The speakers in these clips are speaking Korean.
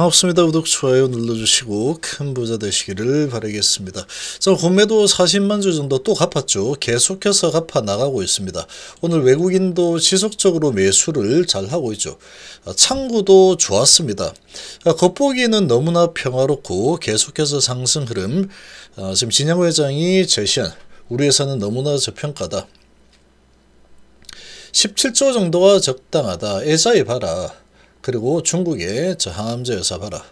반갑습니다. 구독, 좋아요 눌러주시고 큰 부자 되시기를 바라겠습니다. 자, 공매도 40만 주 정도 또 갚았죠. 계속해서 갚아 나가고 있습니다. 오늘 외국인도 지속적으로 매수를 잘 하고 있죠. 아, 창구도 좋았습니다. 아, 겉보기는 너무나 평화롭고 계속해서 상승 흐름. 아, 지금 진양 회장이 제시한 우리 회사는 너무나 저평가다. 17조 정도가 적당하다. 애자에 봐라. 그리고 중국의 저항암제 여사봐라.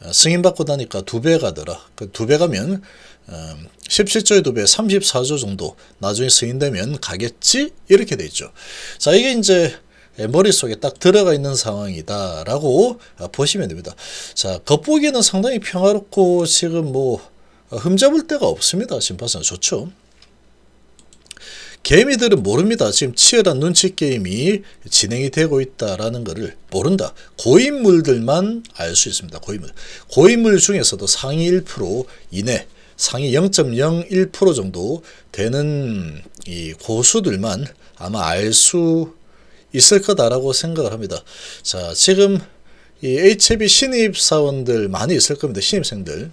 아, 승인받고 나니까 두 배 가더라. 그 두 배 가면 1 음, 7조에두 배, 34조 정도 나중에 승인되면 가겠지? 이렇게 돼 있죠. 자, 이게 이제 머릿속에 딱 들어가 있는 상황이다라고 아, 보시면 됩니다. 자, 겉보기에는 상당히 평화롭고 지금 뭐 흠잡을 데가 없습니다. 심판는 좋죠. 개미들은 모릅니다. 지금 치열한 눈치 게임이 진행이 되고 있다라는 것을 모른다. 고인물들만 알 수 있습니다. 고인물. 고인물 중에서도 상위 1% 이내 상위 0.01% 정도 되는 이 고수들만 아마 알 수 있을 거다라고 생각을 합니다. 자, 지금 이 HB 신입 사원들 많이 있을 겁니다. 신입생들.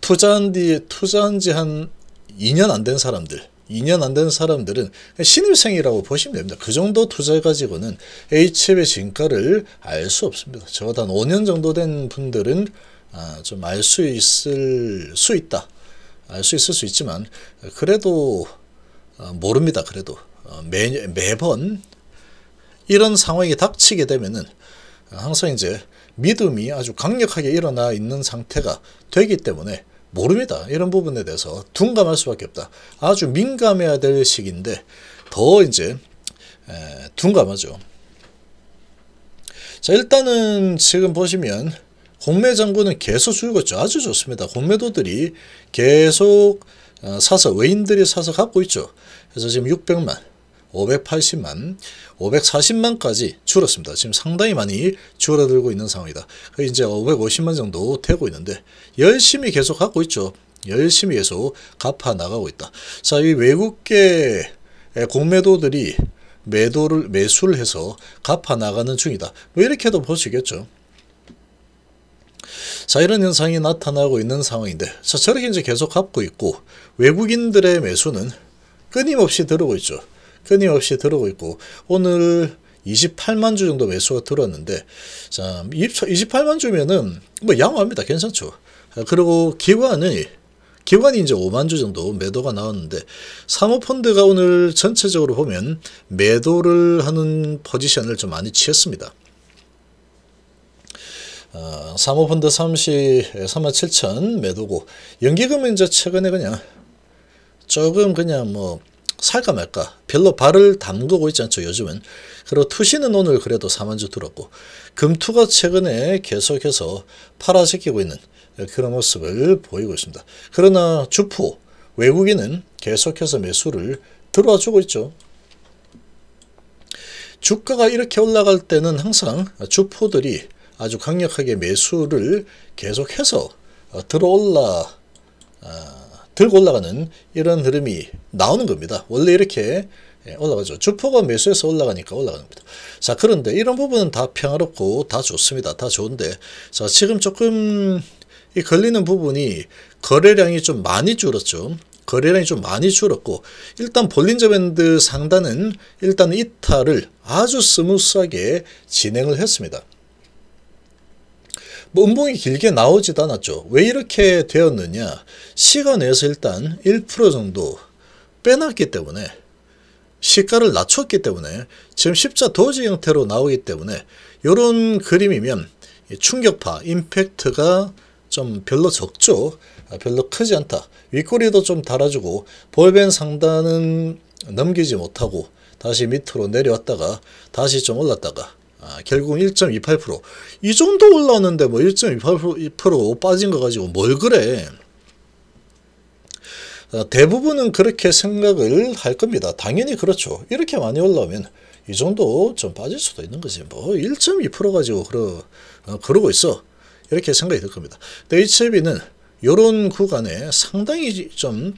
투자한 뒤 투자한 지한 2년 안 된 사람들 2년 안 된 사람들은 신입생이라고 보시면 됩니다. 그 정도 투자 해 가지고는 H앱의 진가를 알 수 없습니다. 적어도 한 5년 정도 된 분들은 아, 좀 알 수 있을 수 있다. 알 수 있을 수 있지만 그래도 어, 모릅니다. 그래도 어, 매, 매번 이런 상황이 닥치게 되면은 항상 이제 믿음이 아주 강력하게 일어나 있는 상태가 되기 때문에 모릅니다. 이런 부분에 대해서 둔감할 수밖에 없다. 아주 민감해야 될 시기인데 더 이제 둔감하죠. 자 일단은 지금 보시면 공매 잔고는 계속 줄고 있죠. 아주 좋습니다. 공매도들이 계속 어, 사서 외인들이 사서 갖고 있죠. 그래서 지금 600만 580만 540만까지 줄었습니다. 지금 상당히 많이 줄어들고 있는 상황이다. 이제 550만 정도 되고 있는데 열심히 계속 갖고 있죠. 열심히 계속 갚아 나가고 있다. 자, 이 외국계 공매도들이 매도를 매수를 해서 갚아 나가는 중이다. 뭐 이렇게도 보시겠죠자 이런 현상이 나타나고 있는 상황인데 자 저렇게 이제 계속 갚고 있고 외국인들의 매수는 끊임없이 들어오고 있죠. 끊임없이 들어오고 있고 오늘 28만 주 정도 매수가 들어왔는데자 28만 주면은 뭐 양호합니다. 괜찮죠. 아, 그리고 기관이 기관이 이제 5만 주 정도 매도가 나왔는데 사모펀드가 오늘 전체적으로 보면 매도를 하는 포지션을 좀 많이 취했습니다. 어, 아, 사모펀드 30, 3만 7천 매도고 연기금은 이제 최근에 그냥 조금 그냥 뭐 살까 말까 별로 발을 담그고 있지 않죠 요즘은 그리고 투시는 오늘 그래도 4만주 들었고 금투가 최근에 계속해서 팔아시키고 있는 그런 모습을 보이고 있습니다 그러나 주포 외국인은 계속해서 매수를 들어와주고 있죠 주가가 이렇게 올라갈 때는 항상 주포들이 아주 강력하게 매수를 계속해서 들어올라 아, 들고 올라가는 이런 흐름이 나오는 겁니다. 원래 이렇게 예, 올라가죠. 주포가 매수해서 올라가니까 올라가는 겁니다. 자 그런데 이런 부분은 다 평화롭고 다 좋습니다. 다 좋은데 자 지금 조금 이 걸리는 부분이 거래량이 좀 많이 줄었죠. 거래량이 좀 많이 줄었고 일단 볼린저 밴드 상단은 일단 이탈을 아주 스무스하게 진행을 했습니다. 뭐 음봉이 길게 나오지도 않았죠. 왜 이렇게 되었느냐. 시간에서 일단 1% 정도 빼놨기 때문에 시가를 낮췄기 때문에 지금 십자 도지 형태로 나오기 때문에 이런 그림이면 충격파, 임팩트가 좀 별로 적죠. 아, 별로 크지 않다. 윗꼬리도 좀 달아주고 볼벤 상단은 넘기지 못하고 다시 밑으로 내려왔다가 다시 좀 올랐다가 아, 결국은 1.28%. 이 정도 올랐는데 뭐 1.28% 빠진 거 가지고 뭘 그래. 아, 대부분은 그렇게 생각을 할 겁니다. 당연히 그렇죠. 이렇게 많이 올라오면 이 정도 좀 빠질 수도 있는 거지. 뭐 1.2% 가지고 그러, 어, 그러고 있어. 이렇게 생각이 들 겁니다. HB는 이런 구간에 상당히 좀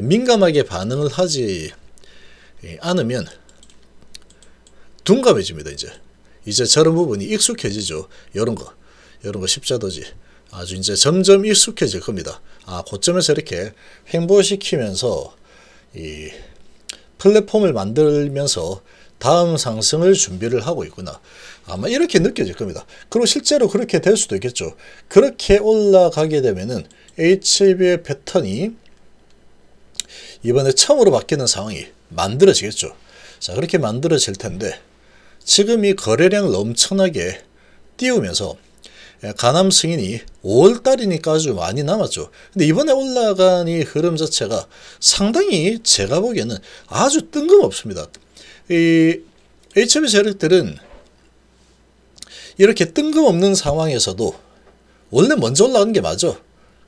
민감하게 반응을 하지 않으면 둔감해집니다. 이제 이제 저런 부분이 익숙해지죠. 이런 거, 이런 거 십자도지. 아주 이제 점점 익숙해질 겁니다. 아, 고점에서 이렇게 횡보시키면서 이 플랫폼을 만들면서 다음 상승을 준비를 하고 있구나. 아마 이렇게 느껴질 겁니다. 그리고 실제로 그렇게 될 수도 있겠죠. 그렇게 올라가게 되면은 HB의 패턴이 이번에 처음으로 바뀌는 상황이 만들어지겠죠. 자, 그렇게 만들어질 텐데 지금 이 거래량을 엄청나게 띄우면서 예, 가남 승인이 5월달이니까 아주 많이 남았죠. 근데 이번에 올라간 이 흐름 자체가 상당히 제가 보기에는 아주 뜬금없습니다. 이 HM의 세력들은 이렇게 뜬금없는 상황에서도 원래 먼저 올라가는 게 맞아.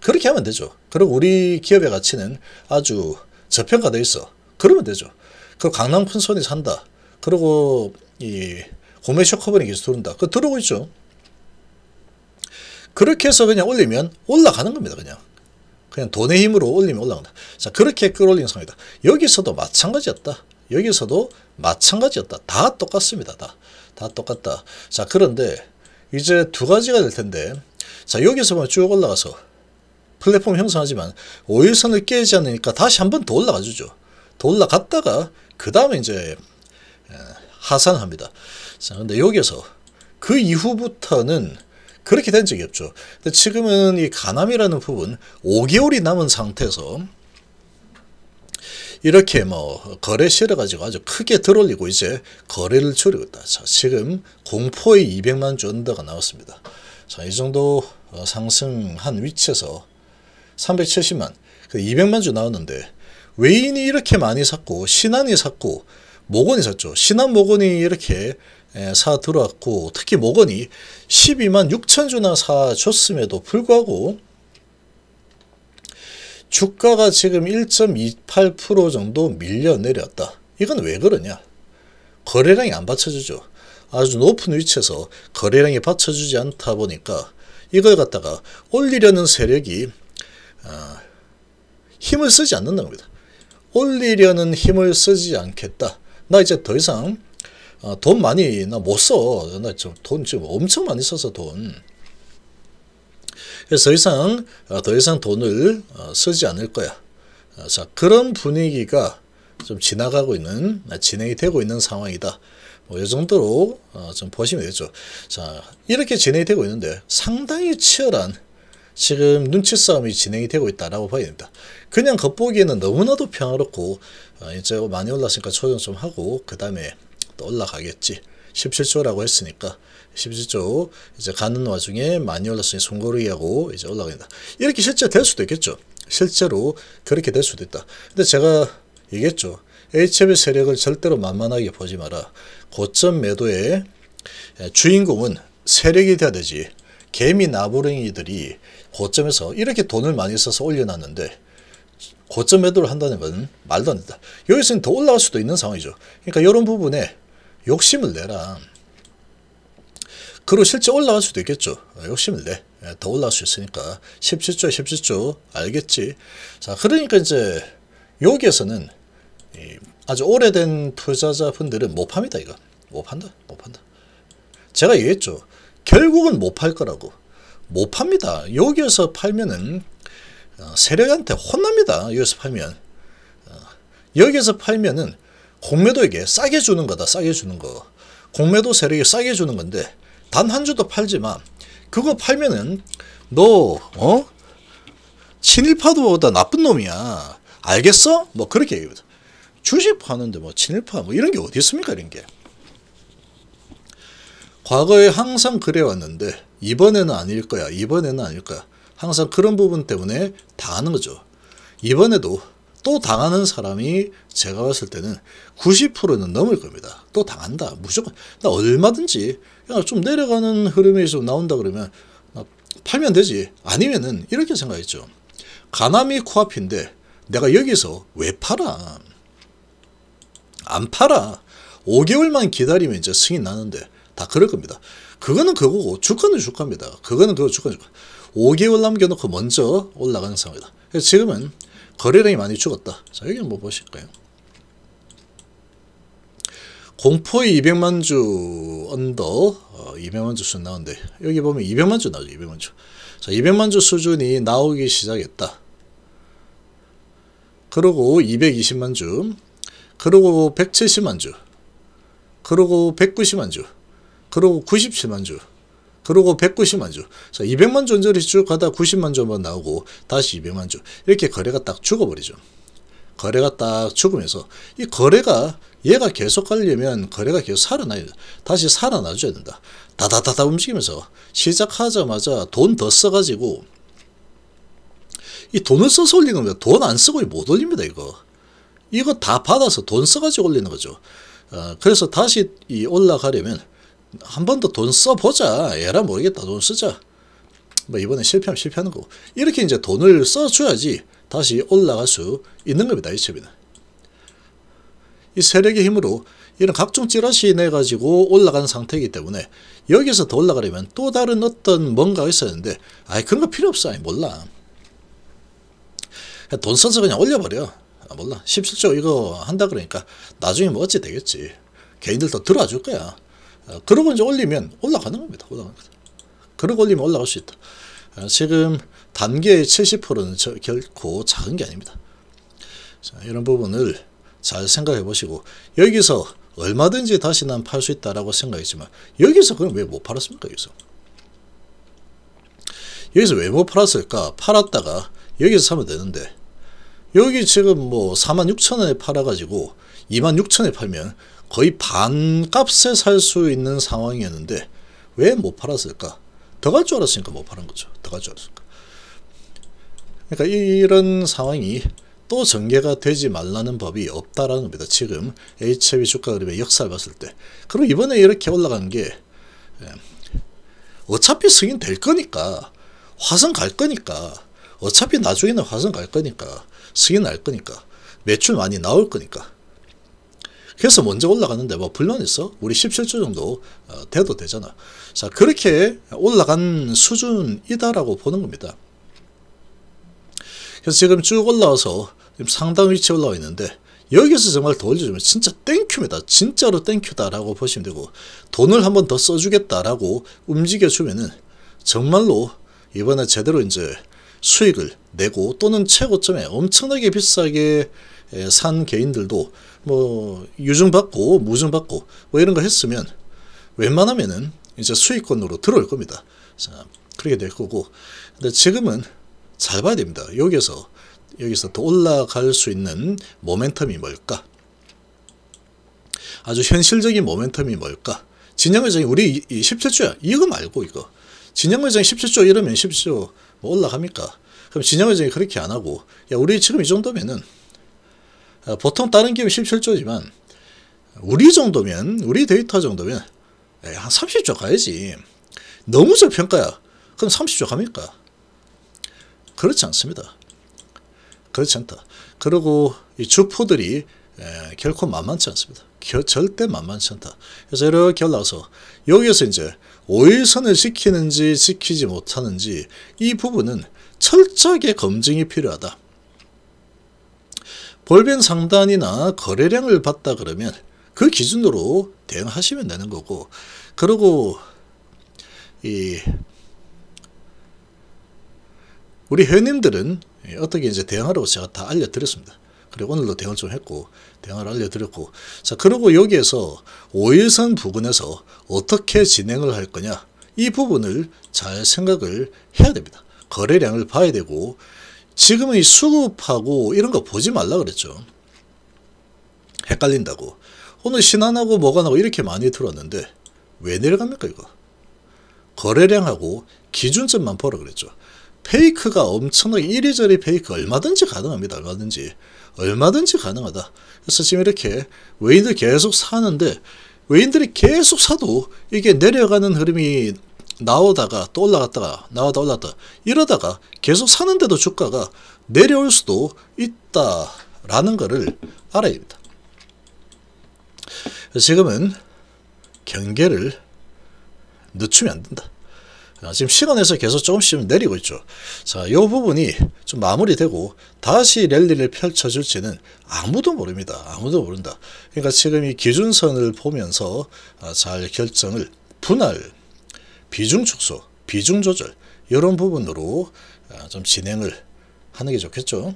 그렇게 하면 되죠. 그럼 우리 기업의 가치는 아주 저평가되어 있어. 그러면 되죠. 그리고 강남 큰 손이 산다. 그리고 이 고메쇼 커버링 계속 들어온다. 그 들어오고 있죠. 그렇게 해서 그냥 올리면 올라가는 겁니다. 그냥. 그냥 돈의 힘으로 올리면 올라간다. 자, 그렇게 끌어올리는 상황이다. 여기서도 마찬가지였다. 여기서도 마찬가지였다. 다 똑같습니다. 다. 다 똑같다. 자, 그런데 이제 두 가지가 될 텐데 자, 여기서만 쭉 올라가서 플랫폼 형성하지만 5일선을 깨지 않으니까 다시 한 번 더 올라가 주죠. 더 올라갔다가 그 다음에 이제 예, 하산합니다. 자, 근데 여기서 그 이후부터는 그렇게 된 적이 없죠. 근데 지금은 이 가남이라는 부분 5개월이 남은 상태에서 이렇게 뭐 거래 실어가지고 아주 크게 들올리고 이제 거래를 줄이고 있다. 자, 지금 공포의 200만 주 언더가 나왔습니다. 자, 이 정도 어, 상승한 위치에서 370만, 200만 그 주 나왔는데 외인이 이렇게 많이 샀고 신안이 샀고 모건이 샀죠. 신한 모건이 이렇게 예, 사 들어왔고 특히 모건이 12만 6천 주나 사 줬음에도 불구하고 주가가 지금 1.28% 정도 밀려 내렸다. 이건 왜 그러냐? 거래량이 안 받쳐주죠. 아주 높은 위치에서 거래량이 받쳐주지 않다 보니까 이걸 갖다가 올리려는 세력이 아, 힘을 쓰지 않는 겁니다. 올리려는 힘을 쓰지 않겠다. 나 이제 더 이상 어, 돈 많이 나 못 써. 나돈 지금 엄청 많이 써서 돈. 그래서 더 이상 어, 더 이상 돈을 어, 쓰지 않을 거야. 자 그런 분위기가 좀 지나가고 있는 아, 진행이 되고 있는 상황이다. 뭐이 정도로 좀 보시면 되죠. 자 이렇게 진행이 되고 있는데 상당히 치열한 지금 눈치 싸움이 진행이 되고 있다라고 봐야 됩니다. 그냥 겉보기에는 너무나도 평화롭고 어, 이제 많이 올랐으니까 조정 좀 하고 그 다음에 또 올라가겠지. 17조라고 했으니까 17조 이제 가는 와중에 많이 올랐으니 송거르기하고 이제 올라간다. 이렇게 실제 될 수도 있겠죠. 실제로 그렇게 될 수도 있다. 근데 제가 얘기했죠. HF 세력을 절대로 만만하게 보지 마라. 고점 매도의 주인공은 세력이 돼야 되지. 개미 나부랭이들이 고점에서 이렇게 돈을 많이 써서 올려놨는데 고점 매도를 한다는 건 말도 안 된다. 여기서는 더 올라갈 수도 있는 상황이죠. 그러니까 이런 부분에 욕심을 내라. 그리고 실제 올라갈 수도 있겠죠. 욕심을 내. 예, 더 올라갈 수 있으니까. 17조, 17조 알겠지. 자 그러니까 이제 여기에서는 아주 오래된 투자자분들은 못 팝니다. 이거. 못 판다. 못 판다. 제가 얘기했죠. 결국은 못 팔 거라고. 못 팝니다. 여기에서 팔면은 어, 세력한테 혼납니다. 여기서 팔면. 어, 여기에서 팔면은 공매도에게 싸게 주는 거다. 싸게 주는 거. 공매도 세력이 싸게 주는 건데 단 한 주도 팔지만 그거 팔면은 너 어? 친일파도다 나쁜 놈이야. 알겠어? 뭐 그렇게 얘기합 주식 파는데 뭐 친일파 뭐 이런 게 어디 있습니까? 이런 게. 과거에 항상 그래왔는데 이번에는 아닐 거야. 이번에는 아닐 거야. 항상 그런 부분 때문에 당하는 거죠. 이번에도 또 당하는 사람이 제가 봤을 때는 90%는 넘을 겁니다. 또 당한다. 무조건. 나 얼마든지 야좀 내려가는 흐름이 좀 나온다 그러면 팔면 되지. 아니면은 이렇게 생각했죠. 가남이 코앞인데 내가 여기서 왜 팔아? 안 팔아. 5개월만 기다리면 이제 승이 나는데 다 그럴 겁니다. 그거는 그거고 주가는 주가입니다. 그거는 그거 주가는 주가. 5개월 남겨놓고 먼저 올라가는 상황이다. 그래서 지금은 거래량이 많이 죽었다. 자 여기 한번 보실까요? 공포의 200만 주 언더 어, 200만 주수나온데 여기 보면 200만 주 나오죠. 200만 주. 자 200만 주 수준이 나오기 시작했다. 그러고 220만 주, 그러고 170만 주, 그러고 190만 주, 그러고 97만 주. 그러고 190만 주. 자, 200만 주 언저리 쭉 가다 90만 주만 나오고 다시 200만 주. 이렇게 거래가 딱 죽어버리죠. 거래가 딱 죽으면서 이 거래가 얘가 계속 가려면 거래가 계속 살아나야 다시 살아나줘야 된다. 다다다다 움직이면서 시작하자마자 돈 더 써가지고 이 돈을 써서 올리는 겁니돈안 쓰고 못 올립니다. 이거. 이거 다 받아서 돈 써가지고 올리는 거죠. 어, 그래서 다시 이 올라가려면 한번더돈 써보자. 얘라 모르겠다. 돈 쓰자. 뭐 이번에 실패하면 실패하는 거고. 이렇게 이제 돈을 써줘야지 다시 올라갈 수 있는 겁니다. 이 채비는. 이 세력의 힘으로 이런 각종 찌라시 내가지고 올라간 상태이기 때문에 여기서 더 올라가려면 또 다른 어떤 뭔가가 있었는데 아이 그런 거 필요 없어. 아이 몰라. 돈 써서 그냥 올려버려. 아, 몰라. 17조 이거 한다 그러니까 나중에 뭐 어찌 되겠지. 개인들 더 들어와 줄 거야. 어, 그러고 이제 올리면 올라가는 겁니다. 올라가는 거죠. 그러고 올리면 올라갈 수 있다. 어, 지금 단계의 70%는 저, 결코 작은 게 아닙니다. 자, 이런 부분을 잘 생각해 보시고 여기서 얼마든지 다시 난 팔 수 있다라고 생각했지만 여기서 그럼 왜 못 팔았습니까? 여기서 여기서 왜 못 팔았을까? 팔았다가 여기서 사면 되는데 여기 지금 뭐 4만 6천 원에 팔아가지고 2만 6천에 팔면 거의 반값에 살 수 있는 상황이었는데 왜 못 팔았을까? 더 갈 줄 알았으니까 못 파는 거죠. 더 갈 줄 알았으니까. 그러니까 이런 상황이 또 전개가 되지 말라는 법이 없다라는 겁니다. 지금 HB 주가 그림의 역사를 봤을 때. 그리고 이번에 이렇게 올라간 게 예, 어차피 승인 될 거니까 화성 갈 거니까 어차피 나중에는 화성 갈 거니까 승인 날 거니까 매출 많이 나올 거니까 그래서 먼저 올라갔는데뭐불론에어 우리 17주 정도 어, 돼도 되잖아. 자 그렇게 올라간 수준이다라고 보는 겁니다. 그래서 지금 쭉 올라와서 지금 상당 위치에 올라와 있는데 여기서 정말 더올주면 진짜 땡큐입니다. 진짜로 땡큐다라고 보시면 되고 돈을 한 번 더 써주겠다라고 움직여주면은 정말로 이번에 제대로 이제 수익을 내고 또는 최고점에 엄청나게 비싸게 예, 산 개인들도 뭐 유증받고 무증받고 뭐 이런 거 했으면 웬만하면은 이제 수익권으로 들어올 겁니다. 자, 그렇게 될 거고. 근데 지금은 잘 봐야 됩니다. 여기서 여기서 더 올라갈 수 있는 모멘텀이 뭘까? 아주 현실적인 모멘텀이 뭘까? 진영 회장이 우리 17조야. 이거 말고 이거. 진영 회장이 17조 이러면 17조 뭐 올라갑니까? 그럼 진영 회장이 그렇게 안 하고 야 우리 지금 이 정도면은 어, 보통 다른 기업 17조지만 우리 정도면 우리 데이터 정도면 예, 한 30조 가야지. 너무 저평가야. 그럼 30조 갑니까? 그렇지 않습니다. 그렇지 않다. 그리고 이 주포들이 에, 예, 결코 만만치 않습니다. 겨, 절대 만만치 않다. 그래서 이렇게 올라와서 여기에서 이제 오일선을 지키는지 지키지 못하는지 이 부분은 철저하게 검증이 필요하다. 볼벤 상단이나 거래량을 봤다 그러면 그 기준으로 대응하시면 되는 거고 그리고 이 우리 회원님들은 어떻게 이제 대응하라고 제가 다 알려드렸습니다. 그리고 오늘도 대응을 좀 했고 대응을 알려드렸고 자 그리고 여기에서 5일선 부분에서 어떻게 진행을 할 거냐 이 부분을 잘 생각을 해야 됩니다. 거래량을 봐야 되고 지금의 수급하고 이런 거 보지 말라 그랬죠. 헷갈린다고. 오늘 신안하고 뭐가 나고 이렇게 많이 들었는데 왜 내려갑니까 이거? 거래량하고 기준점만 보라 그랬죠. 페이크가 엄청나게 이리저리 페이크 얼마든지 가능합니다. 얼마든지. 얼마든지 가능하다. 그래서 지금 이렇게 외인들 계속 사는데 외인들이 계속 사도 이게 내려가는 흐름이 나오다가 또 올라갔다가 나오다 올랐다 이러다가 계속 사는데도 주가가 내려올 수도 있다라는 것을 알아야 됩니다. 지금은 경계를 늦추면 안 된다. 아, 지금 시간에서 계속 조금씩 내리고 있죠. 자, 이 부분이 좀 마무리되고 다시 랠리를 펼쳐줄지는 아무도 모릅니다. 아무도 모른다. 그러니까 지금 이 기준선을 보면서 아, 잘 결정을 분할 비중 축소, 비중 조절 이런 부분으로 아, 좀 진행을 하는 게 좋겠죠.